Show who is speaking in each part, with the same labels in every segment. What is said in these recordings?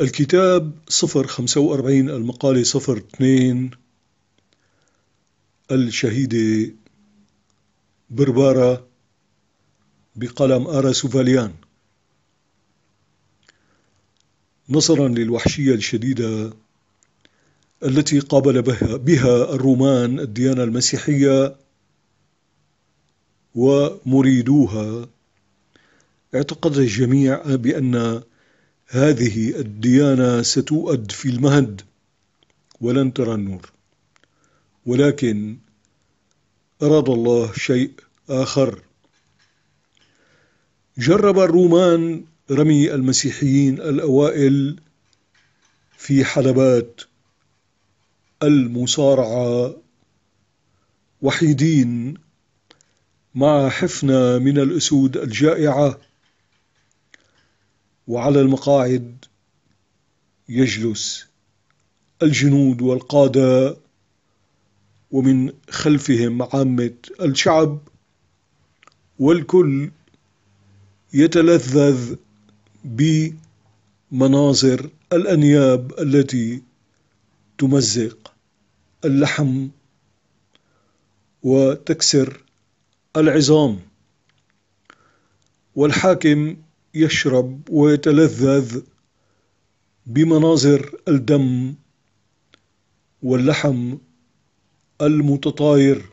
Speaker 1: الكتاب صفر خمسة وأربعين المقالة صفر اثنين الشهيدة بربارة بقلم آرا سوفاليان نصرا للوحشية الشديدة التي قابل بها الرومان الديانة المسيحية ومريدوها اعتقد الجميع بأن هذه الديانة ستؤد في المهد ولن ترى النور ولكن أراد الله شيء آخر جرب الرومان رمي المسيحيين الأوائل في حلبات المصارعة وحيدين مع حفنة من الأسود الجائعة وعلى المقاعد يجلس الجنود والقادة ومن خلفهم عامة الشعب والكل يتلذذ بمناظر الأنياب التي تمزق اللحم وتكسر العظام والحاكم يشرب ويتلذذ بمناظر الدم واللحم المتطاير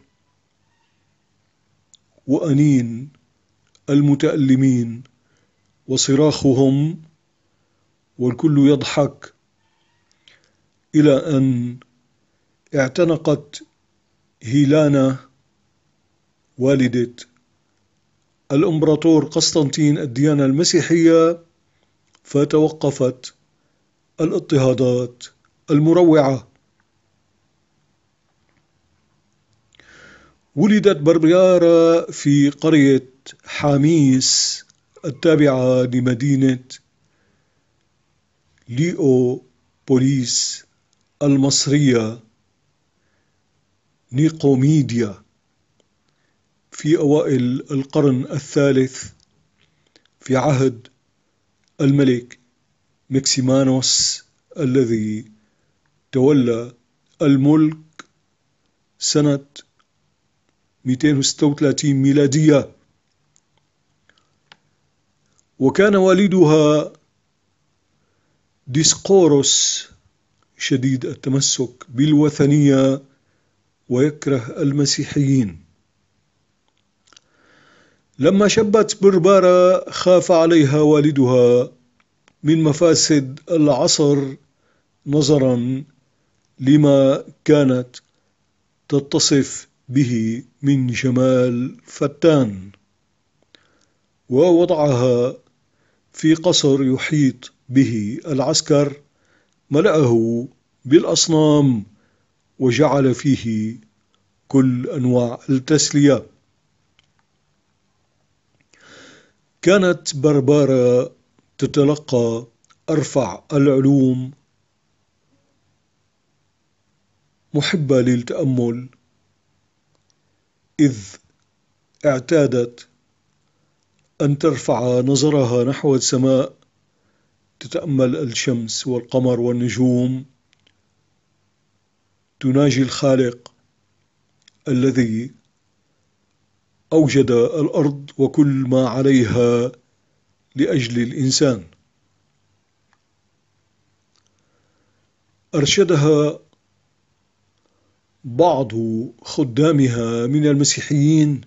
Speaker 1: وأنين المتألمين وصراخهم والكل يضحك إلى أن اعتنقت هيلانا والدة الامبراطور قسطنطين الديانة المسيحية فتوقفت الاضطهادات المروعة ولدت بربيارا في قرية حاميس التابعة لمدينة ليو بوليس المصرية نيقوميديا في أوائل القرن الثالث في عهد الملك مكسيمانوس الذي تولى الملك سنة 236 ميلادية وكان والدها ديسقوروس شديد التمسك بالوثنية ويكره المسيحيين لما شبت بربارة خاف عليها والدها من مفاسد العصر نظرا لما كانت تتصف به من جمال فتان ووضعها في قصر يحيط به العسكر ملأه بالأصنام وجعل فيه كل أنواع التسلية كانت بربارة تتلقى أرفع العلوم محبة للتأمل إذ اعتادت أن ترفع نظرها نحو السماء تتأمل الشمس والقمر والنجوم تناجي الخالق الذي أوجد الأرض وكل ما عليها لأجل الإنسان أرشدها بعض خدامها من المسيحيين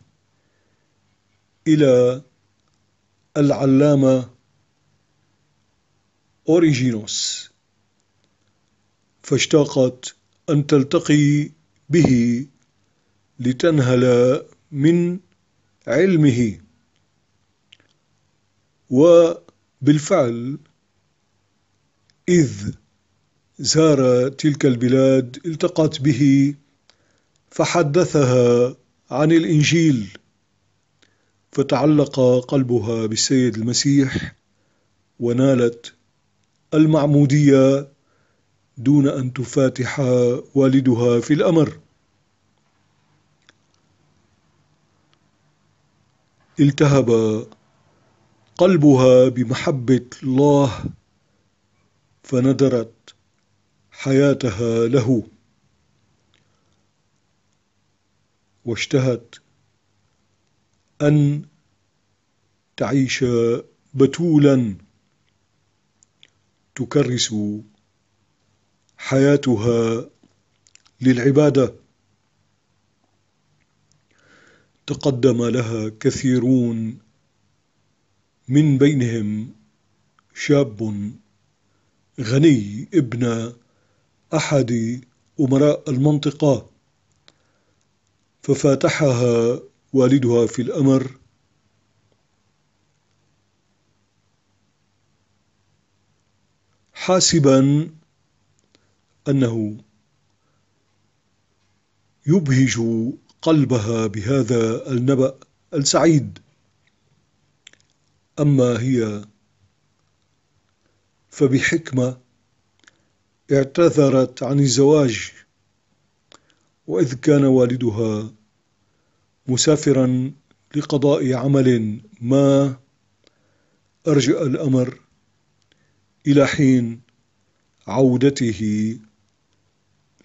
Speaker 1: إلى العلامة أوريجينوس فاشتاقت أن تلتقي به لتنهل من علمه وبالفعل إذ زار تلك البلاد التقت به فحدثها عن الإنجيل فتعلق قلبها بالسيد المسيح ونالت المعمودية دون أن تفاتح والدها في الأمر التهب قلبها بمحبة الله فندرت حياتها له واشتهت أن تعيش بتولا تكرس حياتها للعباده تقدم لها كثيرون من بينهم شاب غني ابن أحد أمراء المنطقة ففاتحها والدها في الأمر حاسبا أنه يبهج قلبها بهذا النبأ السعيد أما هي فبحكمة اعتذرت عن الزواج وإذ كان والدها مسافرا لقضاء عمل ما أرجأ الأمر إلى حين عودته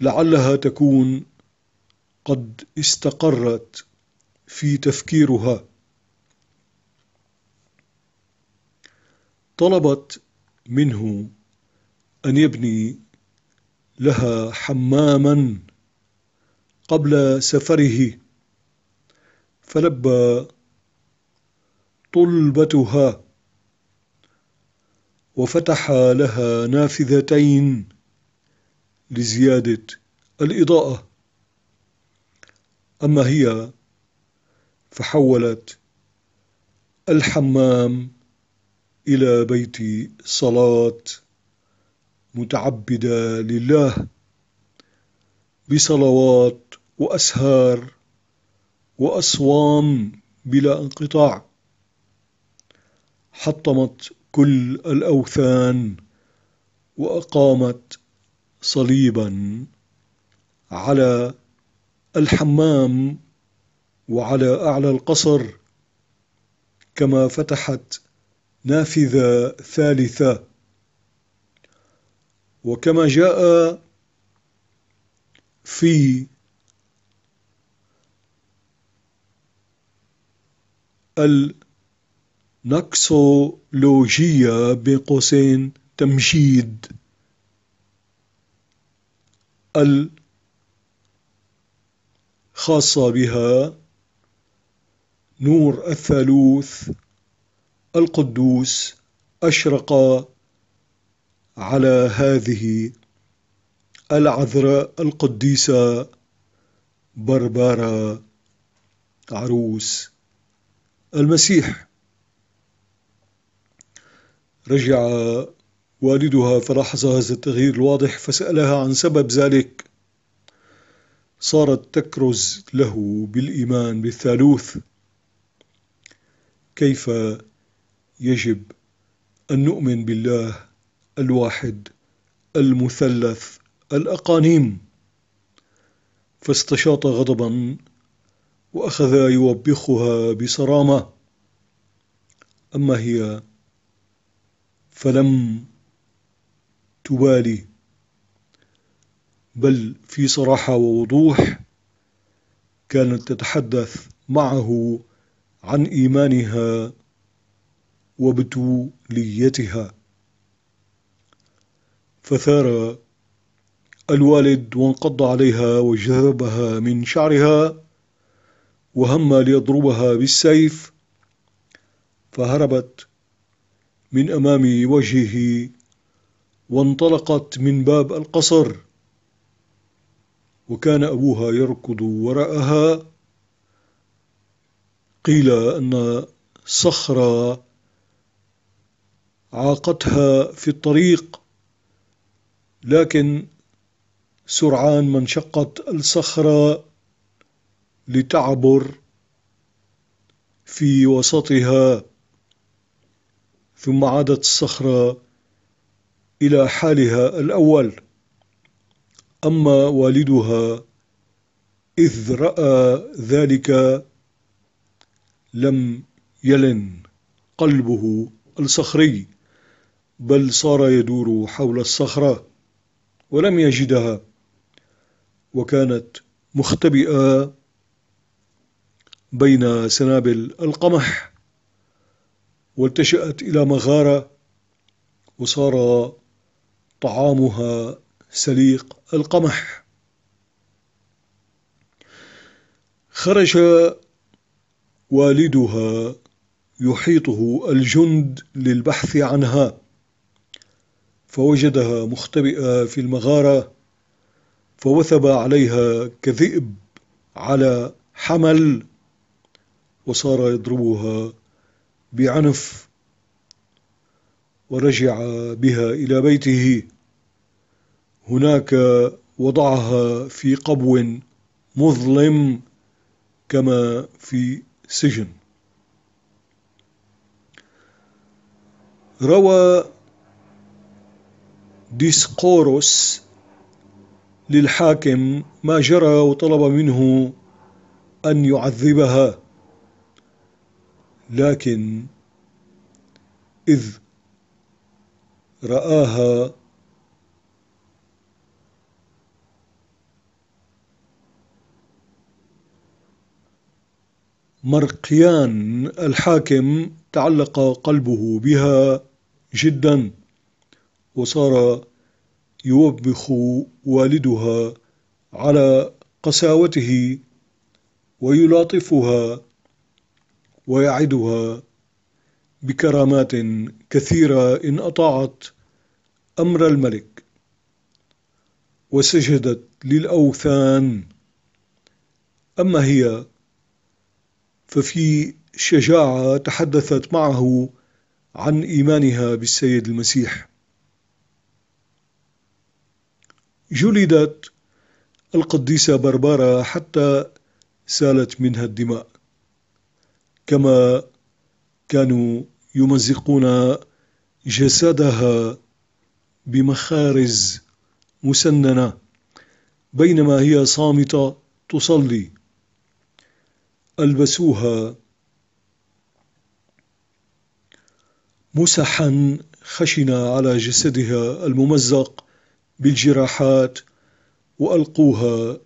Speaker 1: لعلها تكون قد استقرت في تفكيرها طلبت منه أن يبني لها حماما قبل سفره فلبى طلبتها وفتح لها نافذتين لزيادة الإضاءة أما هي فحولت الحمام إلى بيت صلاة متعبدة لله بصلوات وأسهار وأصوام بلا انقطاع حطمت كل الأوثان وأقامت صليبا على الحمام وعلى أعلى القصر كما فتحت نافذة ثالثة وكما جاء في النكسولوجية بين قوسين تمجيد ال خاصة بها نور الثالوث القدوس أشرق على هذه العذراء القديسة بربارة عروس المسيح رجع والدها فلاحظ هذا التغيير الواضح فسألها عن سبب ذلك صارت تكرز له بالإيمان بالثالوث كيف يجب أن نؤمن بالله الواحد المثلث الأقانيم فاستشاط غضبا وأخذ يوبخها بصرامة أما هي فلم تبالي بل في صراحة ووضوح كانت تتحدث معه عن إيمانها وبتوليتها فثار الوالد وانقض عليها وجذبها من شعرها وهم ليضربها بالسيف فهربت من أمام وجهه وانطلقت من باب القصر وكان أبوها يركض وراءها قيل أن صخرة عاقتها في الطريق لكن سرعان ما انشقت الصخرة لتعبر في وسطها ثم عادت الصخرة إلى حالها الأول أما والدها إذ رأى ذلك لم يلن قلبه الصخري بل صار يدور حول الصخرة ولم يجدها وكانت مختبئة بين سنابل القمح والتشأت إلى مغارة وصار طعامها سليق القمح خرج والدها يحيطه الجند للبحث عنها فوجدها مختبئه في المغاره فوثب عليها كذئب على حمل وصار يضربها بعنف ورجع بها الى بيته هناك وضعها في قبو مظلم كما في سجن روى ديسقوروس للحاكم ما جرى وطلب منه أن يعذبها لكن إذ رآها مرقيان الحاكم تعلق قلبه بها جدا وصار يوبخ والدها على قساوته ويلاطفها ويعدها بكرامات كثيرة إن أطاعت أمر الملك وسجدت للأوثان أما هي ففي شجاعة تحدثت معه عن إيمانها بالسيد المسيح جلدت القديسة بربارة حتى سالت منها الدماء كما كانوا يمزقون جسدها بمخارز مسننة بينما هي صامتة تصلي ألبسوها مسحا خشنا على جسدها الممزق بالجراحات وألقوها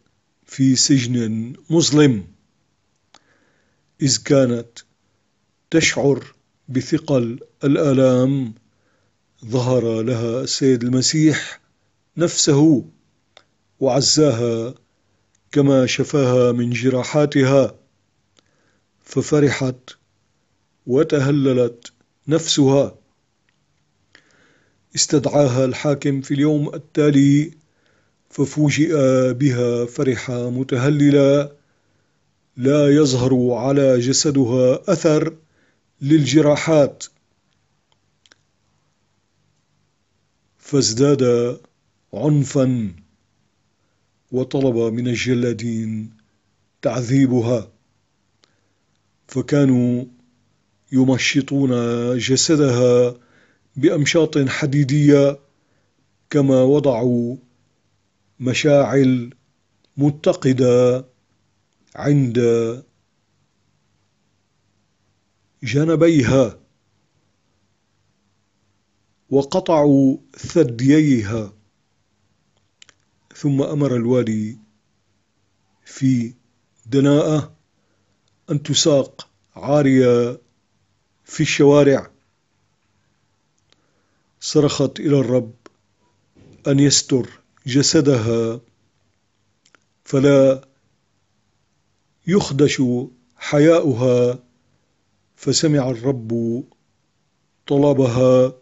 Speaker 1: في سجن مظلم إذ كانت تشعر بثقل الآلام ظهر لها السيد المسيح نفسه وعزاها كما شفاها من جراحاتها ففرحت وتهللت نفسها استدعاها الحاكم في اليوم التالي ففوجئ بها فرحة متهللة لا يظهر على جسدها أثر للجراحات فازداد عنفا وطلب من الجلادين تعذيبها فكانوا يمشطون جسدها بأمشاط حديدية كما وضعوا مشاعل متقدة عند جنبيها وقطعوا ثدييها ثم أمر الوالي في دناءة أن تساق عارية في الشوارع صرخت إلى الرب أن يستر جسدها فلا يخدش حياؤها فسمع الرب طلبها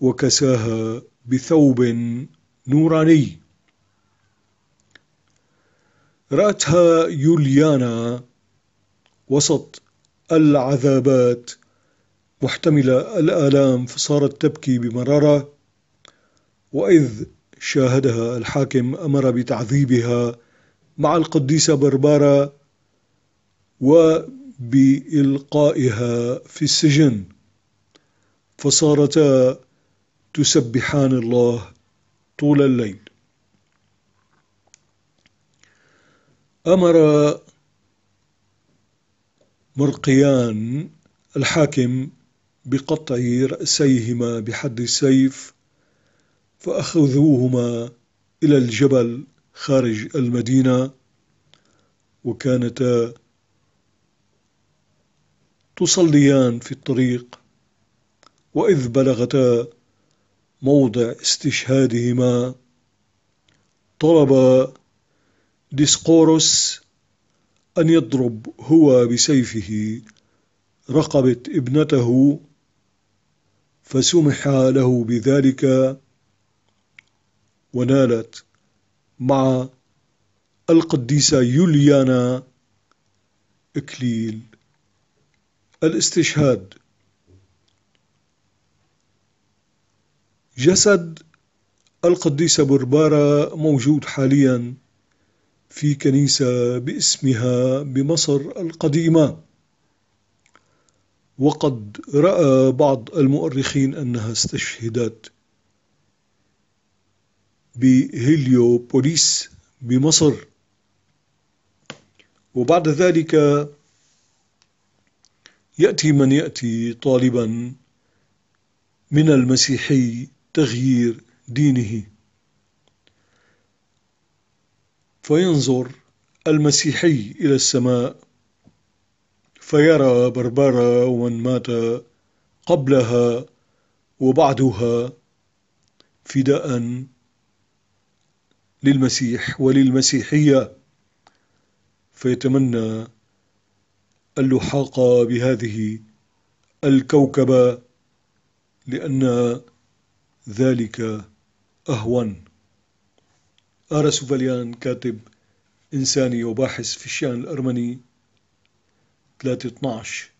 Speaker 1: وكساها بثوب نوراني رأتها يوليانا وسط العذابات محتملة الآلام فصارت تبكي بمرارة وإذ شاهدها الحاكم أمر بتعذيبها مع القديسة بربارة وبإلقائها في السجن فصارتا تسبحان الله طول الليل أمر مرقيان الحاكم بقطع رأسيهما بحد السيف فأخذوهما إلى الجبل خارج المدينة وكانتا تصليان في الطريق وإذ بلغتا موضع استشهادهما طلب ديسقوروس أن يضرب هو بسيفه رقبة ابنته فسمح له بذلك ونالت مع القديسة يوليانا إكليل الاستشهاد جسد القديسة بربارة موجود حالياً في كنيسة باسمها بمصر القديمة وقد رأى بعض المؤرخين أنها استشهدت بوليس بمصر وبعد ذلك يأتي من يأتي طالبا من المسيحي تغيير دينه فينظر المسيحي إلى السماء فيرى بربرة ومن مات قبلها وبعدها فداء للمسيح وللمسيحية فيتمنى اللحاق بهذه الكوكبة لأن ذلك أهون آرا سوفاليان كاتب إنساني وباحث في الشأن الأرمني 3 12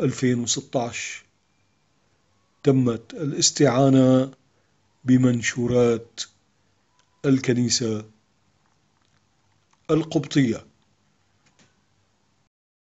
Speaker 1: 2016 تمت الاستعانة بمنشورات الكنيسة القبطية